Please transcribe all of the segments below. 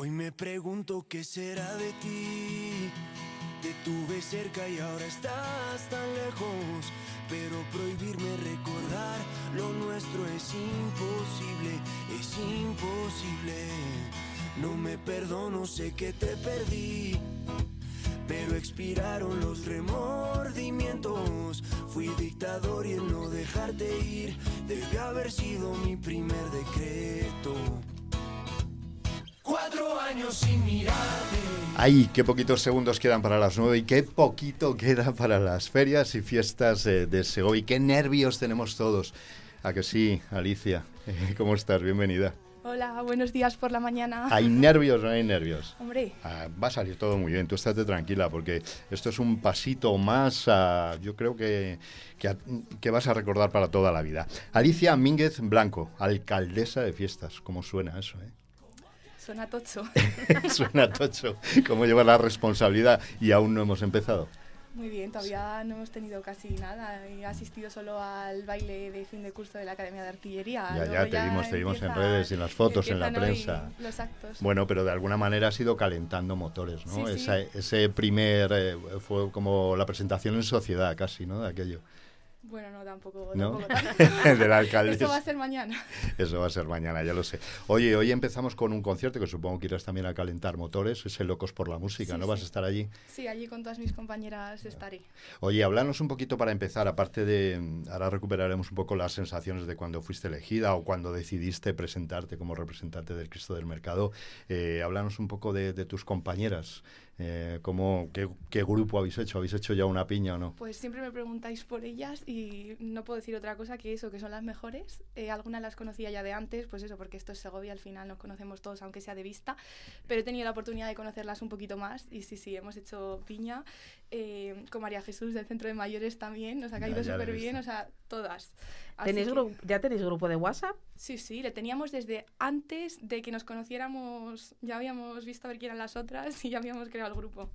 Hoy me pregunto qué será de ti. Te tuve cerca y ahora estás tan lejos. Pero prohibirme recordar lo nuestro es imposible, es imposible. No me perdono, sé que te perdí. Pero expiraron los remordimientos. Fui dictador y el no dejarte ir debe haber sido mi primer decreto años sin Ay, qué poquitos segundos quedan para las nueve y qué poquito queda para las ferias y fiestas eh, de Segovia. Qué nervios tenemos todos. A que sí, Alicia, ¿cómo estás? Bienvenida. Hola, buenos días por la mañana. ¿Hay nervios no hay nervios? Hombre. Ah, va a salir todo muy bien, tú estate tranquila porque esto es un pasito más, yo creo que, que, vas a recordar para toda la vida. Alicia Mínguez Blanco, alcaldesa de fiestas, ¿cómo suena eso? Eh? Suena tocho. Suena tocho. ¿Cómo llevar la responsabilidad? Y aún no hemos empezado. Muy bien, todavía no hemos tenido casi nada. He asistido solo al baile de fin de curso de la Academia de Artillería. Ya, ya, te vimos, en redes, en las fotos, en la prensa. Los actos. Bueno, pero de alguna manera ha sido calentando motores, ¿no? Ese primer, eh, fue como la presentación en sociedad casi, ¿no? De aquello. Bueno, no, tampoco. ¿No? Eso va a ser mañana. Eso va a ser mañana, ya lo sé. Oye, hoy empezamos con un concierto que supongo que irás también a calentar motores, ese Locos por la Música, ¿no? ¿Vas a estar allí? Sí, allí con todas mis compañeras estaré. Oye, háblanos un poquito para empezar, aparte de. Mm, ahora recuperaremos un poco las sensaciones de cuando fuiste elegida o cuando decidiste presentarte como representante del Cristo del Mercado. Eh, háblanos un poco de tus compañeras. Eh, qué, qué, grupo habéis hecho? ¿Habéis hecho ya una piña o no? Pues siempre me preguntáis por ellas y no puedo decir otra cosa que eso, que son las mejores. Eh, algunas las conocía ya de antes, pues eso, porque esto es Segovia, al final nos conocemos todos, aunque sea de vista, pero he tenido la oportunidad de conocerlas un poquito más y sí, sí, hemos hecho piña. Eh, con María Jesús del Centro de Mayores también, nos ha caído súper bien, o sea, todas. ¿Ya tenéis grupo de WhatsApp? Sí, sí, lo teníamos desde antes de que nos conociéramos. Ya habíamos visto a ver quién eran las otras y ya habíamos creado el grupo.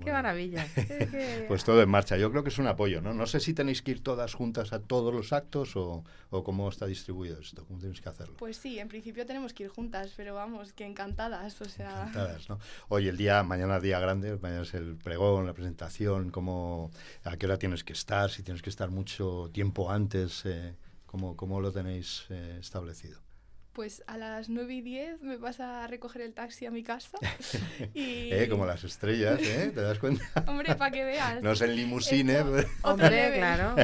Qué maravilla. pues todo en marcha. Yo creo que es un apoyo, ¿no? No sé si tenéis que ir todas juntas a todos los actos o, cómo está distribuido esto, cómo tenéis que hacerlo. Pues sí, en principio tenemos que ir juntas, pero vamos, que encantadas, o sea... Encantadas, ¿no? Hoy el día, mañana día grande, mañana es el pregón, la presentación, cómo, a qué hora tienes que estar, si tienes que estar mucho tiempo antes, eh, cómo, lo tenéis eh, establecido pues a las 9 y 10 me vas a recoger el taxi a mi casa. eh, como las estrellas, ¿eh? ¿Te das cuenta? Hombre, para que veas. No es el limusine. Hombre, claro.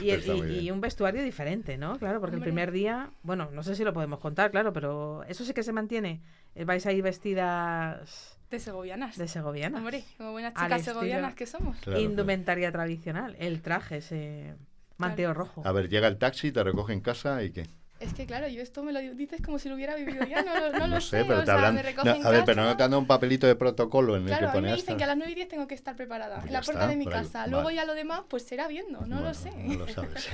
Y, un vestuario diferente, ¿no? Claro, porque el primer día, bueno, no sé si lo podemos contar, claro, pero eso sí que se mantiene. Eh, vais ahí vestidas... De segovianas. De segovianas. Hombre, como buenas chicas segovianas que somos. Indumentaria tradicional, el traje, ese manteo rojo. A ver, llega el taxi, te recoge en casa y ¿qué? Es que claro, yo esto me lo dices como si lo hubiera vivido ya, no, lo sé. pero te sea, hablan... a ver, pero no te han un papelito de protocolo en el que pones. Claro, me dicen que a las 9 y 10 tengo que estar preparada en la puerta de mi casa. Luego ya lo demás, pues será viendo, no lo sé. No lo sabes.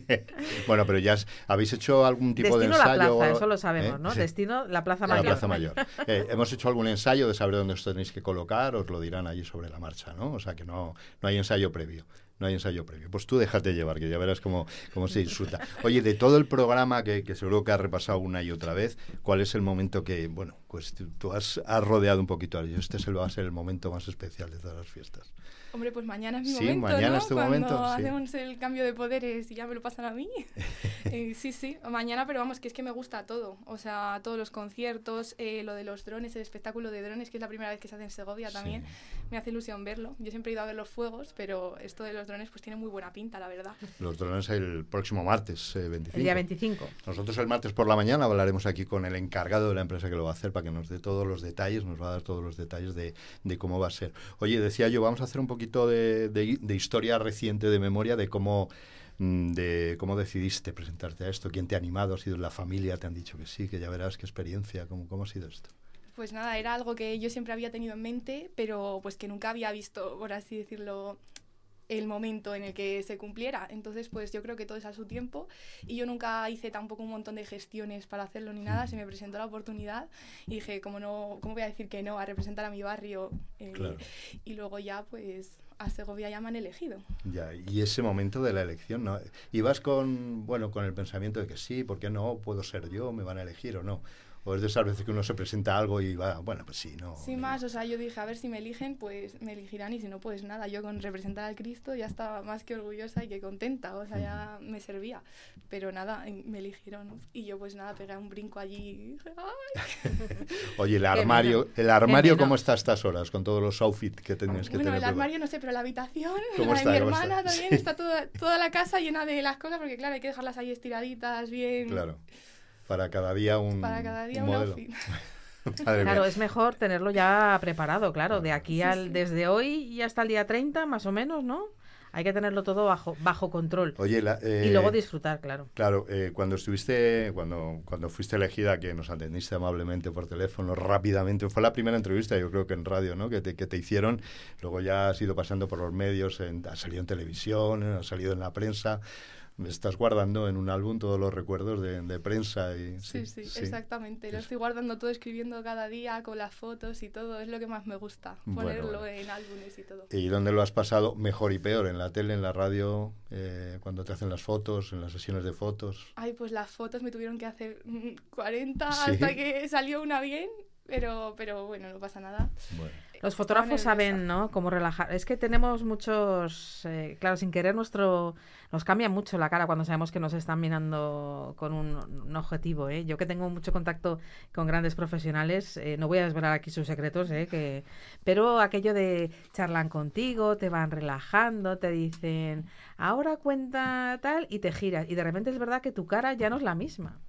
bueno, pero ya habéis hecho algún tipo de ensayo. Destino la plaza, eso lo sabemos, ¿Eh? ¿no? Destino la plaza mayor. La plaza mayor. Eh, hemos hecho algún ensayo de saber dónde os tenéis que colocar, os lo dirán allí sobre la marcha, ¿no? O sea que no, no hay ensayo previo no hay ensayo previo. Pues tú déjate llevar, que ya verás cómo, cómo se insulta. Oye, de todo el programa que, seguro que has repasado una y otra vez, ¿cuál es el momento que, bueno, pues tú has, rodeado un poquito a ellos? Este se va a ser el momento más especial de todas las fiestas. Hombre, pues mañana es mi sí, mañana es tu Cuando momento, hacemos el cambio de poderes y ya me lo pasan a mí. Eh, sí, sí, mañana, pero vamos, que es que me gusta todo. O sea, todos los conciertos, eh, lo de los drones, el espectáculo de drones, que es la primera vez que se hace en Segovia también. Me hace ilusión verlo. Yo siempre he ido a ver los fuegos, pero esto de los drones drones pues tiene muy buena pinta, la verdad. Los drones el próximo martes 25. Eh, el día 25. Nosotros el martes por la mañana hablaremos aquí con el encargado de la empresa que lo va a hacer para que nos dé todos los detalles, nos va a dar todos los detalles de, cómo va a ser. Oye, decía yo, vamos a hacer un poquito de, historia reciente de memoria de cómo mm, de cómo decidiste presentarte a esto, quién te ha animado, ha sido la familia, te han dicho que sí, que ya verás qué experiencia, cómo, cómo ha sido esto. Pues nada, era algo que yo siempre había tenido en mente, pero pues que nunca había visto, por así decirlo, el momento en el que se cumpliera. Entonces, pues yo creo que todo es a su tiempo y yo nunca hice tampoco un montón de gestiones para hacerlo ni nada. Se me presentó la oportunidad y dije, ¿cómo, no, cómo voy a decir que no a representar a mi barrio? Eh, y luego ya, pues a Segovia ya me han elegido. y ese momento de la elección, ¿no? Y vas con, bueno, con el pensamiento de que sí, ¿por qué no? ¿Puedo ser yo? ¿Me van a elegir o no? o es de esas veces que uno se presenta algo y va, bueno, pues sí, no. Sin más, o sea, yo dije, a ver si me eligen, pues me elegirán y si no, pues nada, yo con representar al Cristo ya estaba más que orgullosa y que contenta, o sea, ya me servía. Pero nada, me eligieron y yo pues nada, pegué un brinco allí y dije, ¡ay! Oye, el armario, el armario ¿cómo está a estas horas con todos los outfits que tenías que tener? Bueno, el armario no sé, pero la habitación, de mi hermana también, está toda, toda la casa llena de las cosas porque claro, hay que dejarlas ahí estiraditas, bien... Claro para cada día un, para cada día un modelo. claro, es mejor tenerlo ya preparado, claro, de aquí al desde hoy y hasta el día 30 más o menos, ¿no? Hay que tenerlo todo bajo bajo control. Oye, y luego eh, disfrutar, claro. Claro, eh, cuando estuviste, cuando cuando fuiste elegida, que nos atendiste amablemente por teléfono rápidamente, fue la primera entrevista, yo creo que en radio, ¿no? Que te, que te hicieron. Luego ya has ido pasando por los medios, en, salido en televisión, ha salido en la prensa estás guardando en un álbum todos los recuerdos de, prensa. Y, sí, sí, exactamente. Lo estoy guardando todo, escribiendo cada día con las fotos y todo. Es lo que más me gusta, ponerlo en álbumes y todo. ¿Y dónde lo has pasado mejor y peor? ¿En la tele, en la radio, eh, cuando te hacen las fotos, en las sesiones de fotos? Ay, pues las fotos me tuvieron que hacer 40 mm, hasta que salió una bien pero, pero bueno, no pasa nada. Los fotógrafos saben, ¿no? Cómo relajar. Es que tenemos muchos, eh, claro, sin querer nuestro, nos cambia mucho la cara cuando sabemos que nos están mirando con un, objetivo. ¿eh? Yo que tengo mucho contacto con grandes profesionales, eh, no voy a desvelar aquí sus secretos, pero aquello de charlan contigo, te van relajando, te dicen, ahora cuenta tal y te giras y de repente es verdad que tu cara ya no es la misma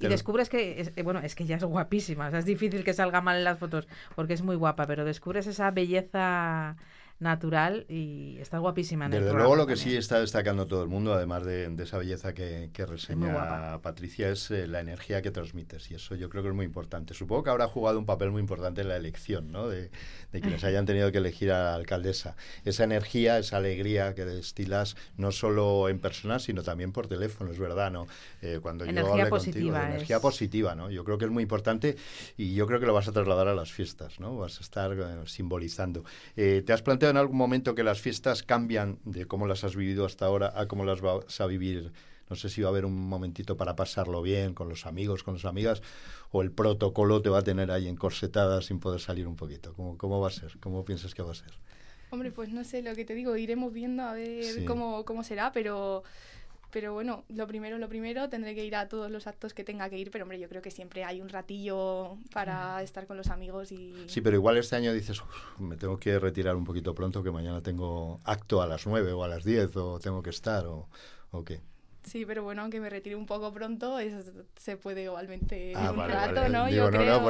y descubres que, eh, bueno, es que ya es guapísima, o sea, es difícil que salga mal en las fotos porque es muy guapa, pero descubres esa belleza natural y está guapísima. En Desde luego lo que sí está destacando todo el mundo, además de, esa belleza que, que reseña Patricia, es eh, la energía que transmites y eso yo creo que es muy importante. Supongo que habrá jugado un papel muy importante en la elección, ¿no? De, de quienes hayan tenido que elegir a la alcaldesa. Esa energía, esa alegría que destilas no solo en persona, sino también por teléfono, es verdad, ¿no? Eh, cuando energía yo hablo positiva contigo, energía positiva, ¿no? Yo creo que es muy importante y yo creo que lo vas a trasladar a las fiestas, ¿no? Vas a estar eh, simbolizando. ¿Te has planteado en algún momento que las fiestas cambian de cómo las has vivido hasta ahora a cómo las vas a vivir? No sé si va a haber un momentito para pasarlo bien con los amigos, con las amigas, o el protocolo te va a tener ahí encorsetada sin poder salir un poquito. ¿Cómo, cómo va a ser? ¿Cómo piensas que va a ser? Hombre, pues no sé lo que te digo, iremos viendo a ver cómo, cómo será, pero pero bueno, lo primero, lo primero, tendré que ir a todos los actos que tenga que ir, pero hombre, yo creo que siempre hay un ratillo para estar con los amigos y... Sí, pero igual este año dices, me tengo que retirar un poquito pronto, que mañana tengo acto a las 9 o a las 10 o tengo que estar o, o qué. Sí, pero bueno, aunque me retire un poco pronto, eso se puede igualmente ah, un rato, ¿no? Yo creo. No,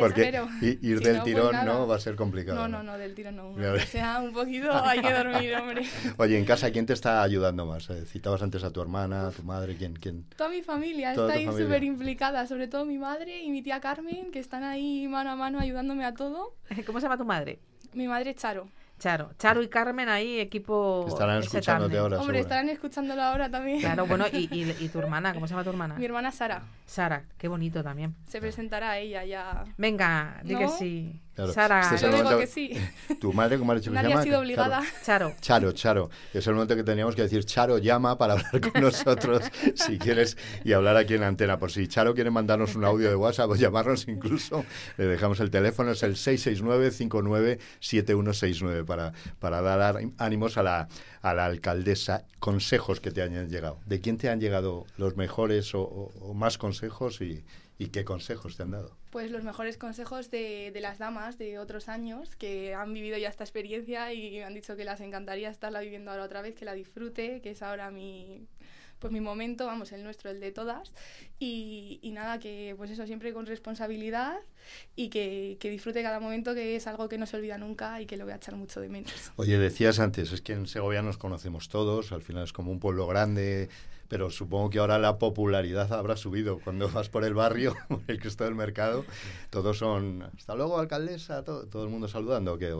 porque, ir del tirón no va a ser complicado. No, no, no, del tirón no. O sea, un poquito hay que dormir, hombre. Oye, en casa, ¿quién te está ayudando más? Eh, citabas antes a tu hermana, a tu madre, ¿quién? quién? Toda mi familia está ahí súper implicada, sobre todo mi madre y mi tía Carmen, que están ahí mano a mano ayudándome a todo. ¿Cómo se llama tu madre? Mi madre Charo. Charo. Charo y Carmen ahí, equipo. Estarán escuchándote ahora. Hombre, estarán escuchándolo ahora también. Claro, bueno, y, y, tu hermana? ¿Cómo se llama tu hermana? Mi hermana Sara. Sara, qué bonito también. Se presentará ella ya. Venga, di que sí. Claro. Sara, este digo que sí. Tu madre, ¿cómo ha dicho que se llama? ha sido obligada. Charo. Charo, Charo. Es el momento que teníamos que decir Charo llama para hablar con nosotros, si quieres, y hablar aquí en la antena. Por si Charo quiere mandarnos un audio de WhatsApp o llamarnos incluso, le dejamos el teléfono, es el 669-597169 para, para dar ánimos a la, alcaldesa. Consejos que te hayan llegado. ¿De quién te han llegado los mejores o, o más consejos y, ¿Y qué consejos te han dado? Pues los mejores consejos de, de, las damas de otros años que han vivido ya esta experiencia y me han dicho que las encantaría estarla viviendo ahora otra vez, que la disfrute, que es ahora mi, pues mi momento, vamos, el nuestro, el de todas. Y, y nada, que pues eso siempre con responsabilidad y que, que, disfrute cada momento, que es algo que no se olvida nunca y que lo voy a echar mucho de menos. Oye, decías antes, es que en Segovia nos conocemos todos, al final es como un pueblo grande, pero supongo que ahora la popularidad habrá subido. Cuando vas por el barrio, por el Cristo del Mercado, todos son, hasta luego, alcaldesa, todo, el mundo saludando, que...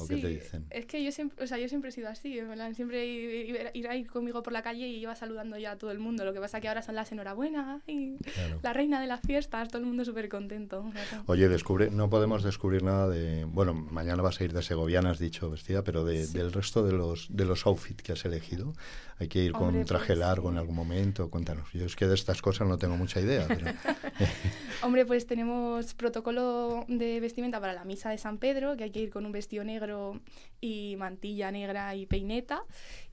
¿O qué te dicen? Es que yo siempre, yo siempre he sido así, ¿verdad? siempre ir, ir conmigo por la calle y iba saludando ya a todo el mundo. Lo que pasa que ahora son las enhorabuena y la reina de las fiestas, todo el mundo súper contento. Oye, descubre, no podemos descubrir nada de. Bueno, mañana vas a ir de Segoviana, has dicho vestida, pero del resto de los, de los outfits que has elegido. Hay que ir con un pues traje largo en algún momento, cuéntanos. Yo es que de estas cosas no tengo mucha idea. Hombre, pues tenemos protocolo de vestimenta para la misa de San Pedro, que hay que ir con un vestido negro y mantilla negra y peineta.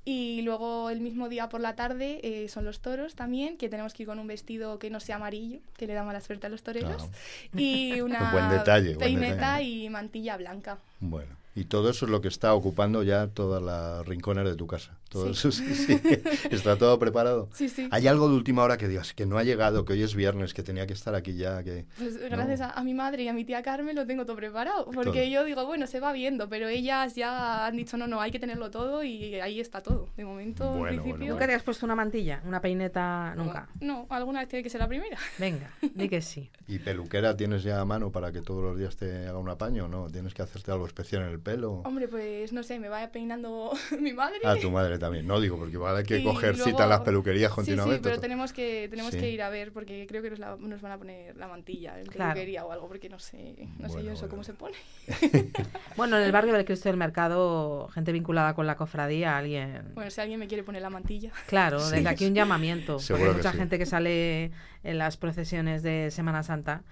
Y luego el mismo día por la tarde eh, son los toros también, que tenemos que ir con un vestido que no sea amarillo, que le da mala suerte a los toreros. Y una peineta y mantilla blanca. Bueno, y todo eso es lo que está ocupando ya todas las rincones de tu casa. Todo sí, está todo preparado. ¿Hay algo de última hora que digas que no ha llegado, que hoy es viernes, que tenía que estar aquí ya? Que, pues gracias a, mi madre y a mi tía Carmen lo tengo todo preparado, porque yo digo, bueno, se va viendo, pero ellas ya han dicho, no, no, hay que tenerlo todo y ahí está todo. De momento, en principio... ¿Nunca te has puesto una mantilla, una peineta? Nunca. No, alguna vez tiene que ser la primera. Venga, di que sí. ¿Y peluquera tienes ya a mano para que todos los días te haga un apaño, no? ¿Tienes que hacerte algo especial en el pelo? Hombre, pues no sé, me va peinando mi madre. a ah, tu madre también, ¿no? Digo, porque a hay que coger cita en las peluquerías continuamente. Sí, sí pero tenemos, que, tenemos que ir a ver, porque creo que nos, van a poner la mantilla en claro. peluquería o algo, porque no sé, no sé yo eso cómo se pone. bueno, en el barrio del Cristo del Mercado, gente vinculada con la cofradía, alguien... Bueno, si alguien me quiere poner la mantilla. Claro, desde aquí un llamamiento, porque hay mucha gente que sale en las procesiones de Semana Santa,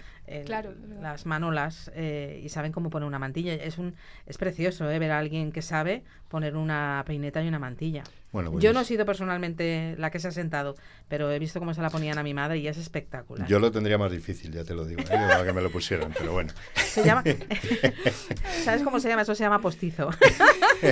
las manolas, eh, y saben cómo poner una mantilla. Es, un, es precioso eh, ver a alguien que sabe poner una peineta y una mantilla. Pues yo no he sido personalmente la que se ha sentado, pero he visto cómo se la ponían a mi madre y es espectacular. Yo lo tendría más difícil, ya te lo digo, ¿eh? que me lo pusieron, pero bueno. ¿Sabes cómo se llama? Eso se llama postizo.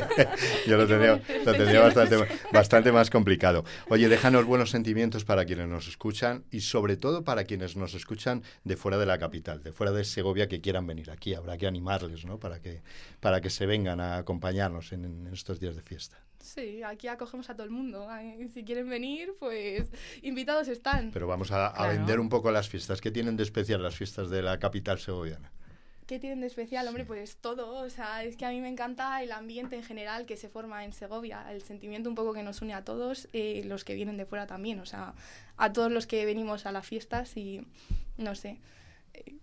yo lo tendría, bastante, más complicado. Oye, déjanos buenos sentimientos para quienes nos escuchan y sobre todo para quienes nos escuchan de fuera de la capital, de fuera de Segovia que quieran venir aquí. Habrá que animarles, Para que, para que se vengan a acompañarnos en estos días de fiesta. Sí, aquí acogemos a todo el mundo. Si quieren venir, pues invitados están. Pero vamos a, vender un poco las fiestas. ¿Qué tienen de especial las fiestas de la capital segoviana? ¿Qué tienen de especial? Hombre, pues todo. O sea, es que a mí me encanta el ambiente en general que se forma en Segovia, el sentimiento un poco que nos une a todos, eh, los que vienen de fuera también. O sea, a todos los que venimos a las fiestas y no sé. Eh,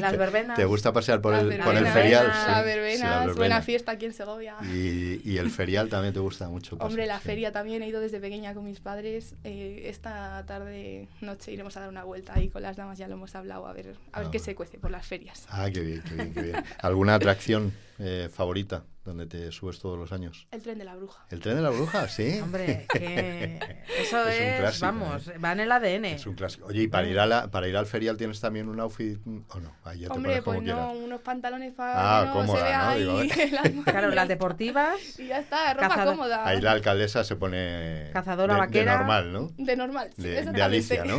las verbenas. ¿Te gusta pasear por, el, ferial? buena fiesta aquí en Segovia. Y, el ferial también te gusta mucho. Pues, Hombre, la feria también he ido desde pequeña con mis padres. Eh, esta tarde, noche, iremos a dar una vuelta ahí con las damas ya lo hemos hablado, a ver, a ver ah, qué se cuece por las ferias. Ah, qué bien, qué bien, qué bien. ¿Alguna atracción eh, favorita? donde te subes todos los años. El tren de la bruja. El tren de la bruja, sí. Hombre, que eso es, vamos, ¿eh? va en el ADN. Es un clásico. Oye, y para ir, a la, para ir al ferial tienes también un outfit, ¿o no? Ahí ya Hombre, te pones pues unos pantalones para ah, no cómoda, se vea Claro, las deportivas. Y ya está, ropa cómoda. Ahí la alcaldesa se pone... Cazadora de, vaquera. De normal, ¿no? De normal, sí, de, de Alicia, ¿no?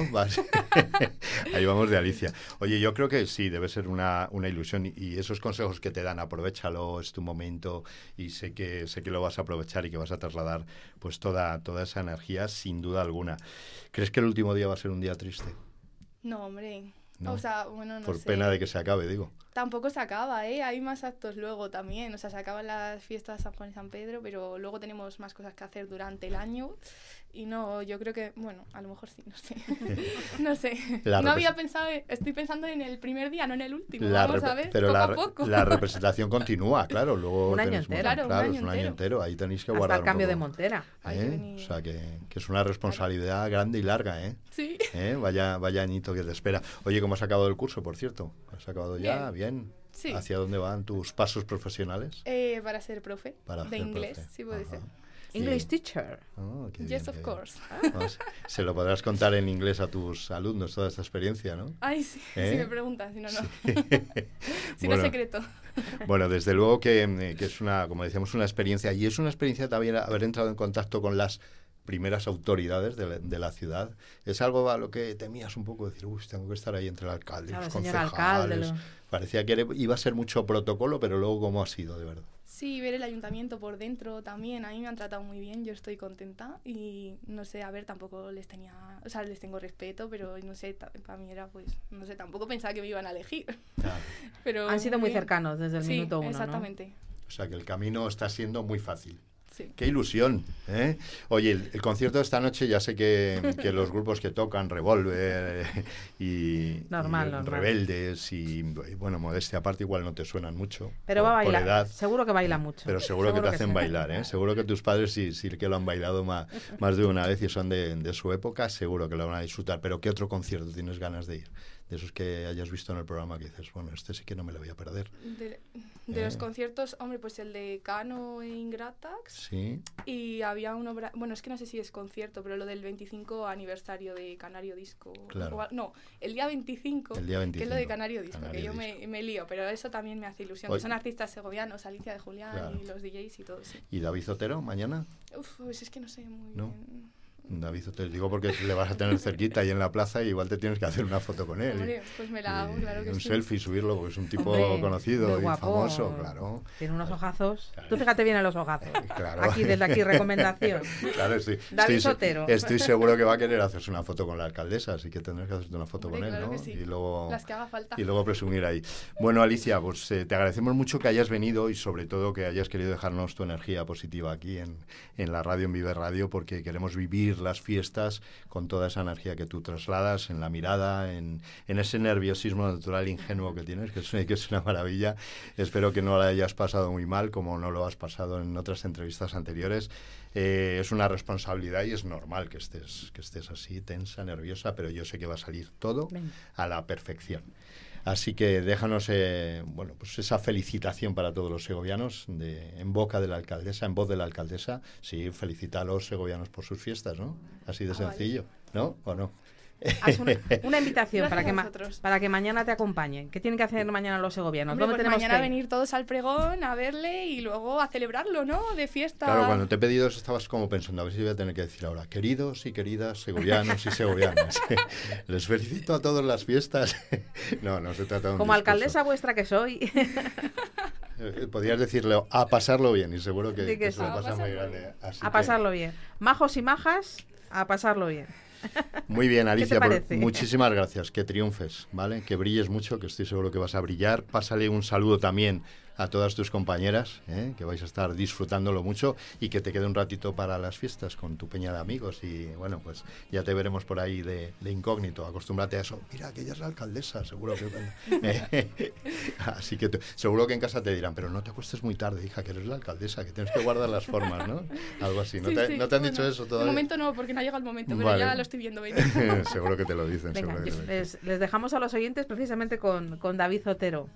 ahí vamos de Alicia. Oye, yo creo que sí, debe ser una, una ilusión y esos consejos que te dan, aprovechalo, es tu momento, y sé que, sé que lo vas a aprovechar y que vas a trasladar pues toda, toda esa energía sin duda alguna. ¿Crees que el último día va a ser un día triste? No, hombre. Por pena de que se acabe, digo. Tampoco se acaba, ¿eh? Hay más actos luego también. O sea, se acaban las fiestas de San Juan y San Pedro, pero luego tenemos más cosas que hacer durante el año. Y no, yo creo que, bueno, a lo mejor sí, no sé. no sé. no había pensado, estoy pensando en el primer día, no en el último. vamos a ver, pero poco la, a poco. la representación continúa, claro. Luego un año entero. Claro, entero. Ahí tenéis que Hasta guardar. el cambio de Montera. ¿Eh? O sea, que, que, es una responsabilidad grande y larga, ¿eh? Sí. ¿Eh? Vaya, vaya añito que te espera. Oye, ¿cómo has acabado el curso, por cierto? ¿Has acabado ya? Bien. ¿Hacia dónde van tus pasos profesionales? Eh, para ser profe de inglés, si puede English teacher. Oh, yes, of course. Ah, pues, se lo podrás contar en inglés a tus alumnos toda esta experiencia, ¿no? Ay, sí, si ¿Eh? me preguntas, si no, no. si bueno, no, secreto. bueno, desde luego eh, que, es una, como decíamos, una experiencia. Y es una experiencia también haber entrado en contacto con las primeras autoridades de la, ciudad. Es algo a lo que temías un poco, decir, uy, tengo que estar ahí entre el alcalde, los concejales. Parecía que iba a ser mucho protocolo, pero luego, ¿cómo ha sido, de verdad? Sí, ver el ayuntamiento por dentro también. A mí me han tratado muy bien, yo estoy contenta y no sé, a ver, tampoco les tenía, o sea, les tengo respeto, pero no sé, para mí era pues, no sé, tampoco pensaba que me iban a elegir. pero han sido muy cercanos desde el minuto uno. Exactamente. O sea que el camino está siendo muy fácil. Qué ilusión. ¿eh? Oye, el, concierto de esta noche ya sé que, los grupos que tocan, Revolver eh, y, Rebeldes y, bueno, modestia aparte igual no te suenan mucho. Pero va a bailar. seguro que baila mucho. Pero seguro, que te hacen bailar. ¿eh? Seguro que tus padres sí, sí que lo han bailado más, de una vez y son de su época, seguro que lo van a disfrutar. Pero ¿qué otro concierto tienes ganas de ir? de esos que hayas visto en el programa que dices, bueno, este sí que no me lo voy a perder. De, los eh. conciertos, hombre, pues el de Cano e Ingratax. Sí. Y había obra, bueno, es que no sé si es concierto, pero lo del 25 aniversario de Canario Disco. Claro. no, el día 25, el día 25, que es lo de Canario Disco, que yo Me, me, lío, pero eso también me hace ilusión, que son artistas segovianos, Alicia de Julián y los DJs y todo. Sí. ¿Y David Zotero mañana? Uf, pues es que no sé muy ¿No? bien. David te Digo porque le vas a tener cerquita ahí en la plaza y igual te tienes que hacer una foto con él. pues me la hago, claro que sí un selfie, subirlo, porque es un tipo conocido y famoso, claro. Tiene unos ojazos. Tú fíjate bien en los ojazos. Claro. Aquí, desde aquí, recomendación. claro, sí. David estoy, Sotero. Estoy seguro que va a querer hacerse una foto con la alcaldesa, así que tendrás que hacerte una foto con él, ¿no? Y luego, Y luego presumir ahí. Bueno, Alicia, pues eh, te agradecemos mucho que hayas venido y sobre todo que hayas querido dejarnos tu energía positiva aquí en, en la radio, en Vive Radio, porque queremos vivir las fiestas con toda esa energía que tú trasladas en la mirada, en, ese nerviosismo natural ingenuo que tienes, que es, que es una maravilla. Espero que no la hayas pasado muy mal, como no lo has pasado en otras entrevistas anteriores. Eh, es una responsabilidad y es normal que estés, que estés así, tensa, nerviosa, pero yo sé que va a salir todo a la perfección. Así que déjanos eh, bueno, pues esa felicitación para todos los segovianos de, en boca de la alcaldesa, en voz de la alcaldesa. Sí, felicita a los segovianos por sus fiestas, ¿no? Así de sencillo, ¿no? ¿O no? Haz una, invitación para que, para que mañana te acompañen. ¿Qué tienen que hacer mañana los segovianos? Pues mañana venir todos al pregón a verle y luego a celebrarlo, ¿no? De fiesta. Claro, cuando te he pedido eso estabas como pensando, a ver si voy a tener que decir ahora, queridos y queridas segovianos y segovianas, les felicito a todos las fiestas. no, no se trata Como alcaldesa vuestra que soy. Eh, Podrías decirle a pasarlo bien y seguro que, se lo pasa muy grande. a pasarlo bien. Majos y majas, a pasarlo bien. Muy bien, Alicia, pues, muchísimas gracias, que triunfes, ¿vale? Que brilles mucho, que estoy seguro que vas a brillar. Pásale un saludo también a todas tus compañeras, ¿eh? que vais a estar disfrutándolo mucho y que te quede un ratito para las fiestas con tu peña de amigos. Y bueno, pues ya te veremos por ahí de, incógnito. Acostúmbrate a eso. Mira, que ella es la alcaldesa, seguro que. Así que seguro que en casa te dirán, pero no te acuestes muy tarde, hija, que eres la alcaldesa, que tienes que guardar las formas, ¿no? Algo así. ¿No, te, han dicho eso todavía? De momento no, porque no ha llegado el momento, pero ya lo estoy viendo. seguro que te lo dicen. les, dejamos a los oyentes precisamente con, con David Zotero.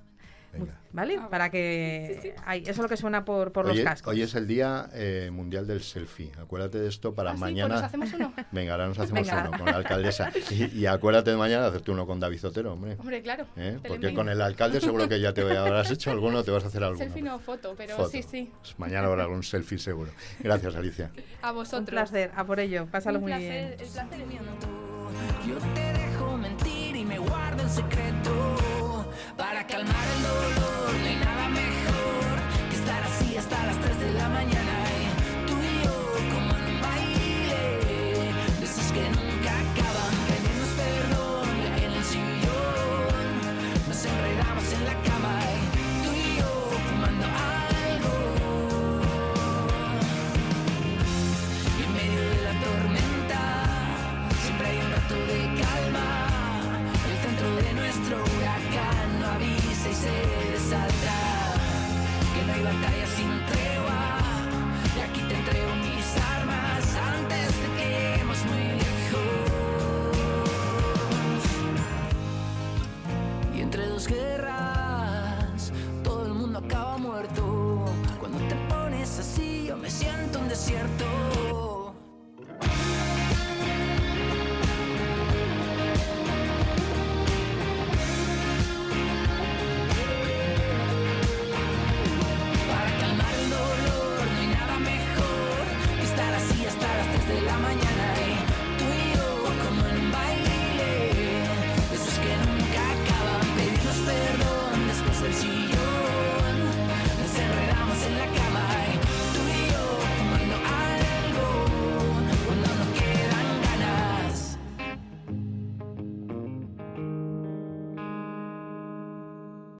Ah, ¿Vale? Para que... eso es lo que suena por, por los cascos. hoy es el Día eh, Mundial del Selfie. Acuérdate de esto para ah, pues mañana... nos hacemos uno. Venga, ahora nos hacemos uno con la alcaldesa. Y, acuérdate de mañana de hacerte uno con David Zotero, hombre. Hombre, claro. ¿Eh? Porque con el alcalde seguro que ya te habrás hecho alguno, te vas a hacer alguno. Selfie no, foto, pero sí, sí. Pues mañana habrá algún selfie seguro. Gracias, Alicia. A vosotros. Un placer, a por ello. Pásalo muy bien. El placer Yo te dejo mentir y me guardo el secreto para calmar el dolor.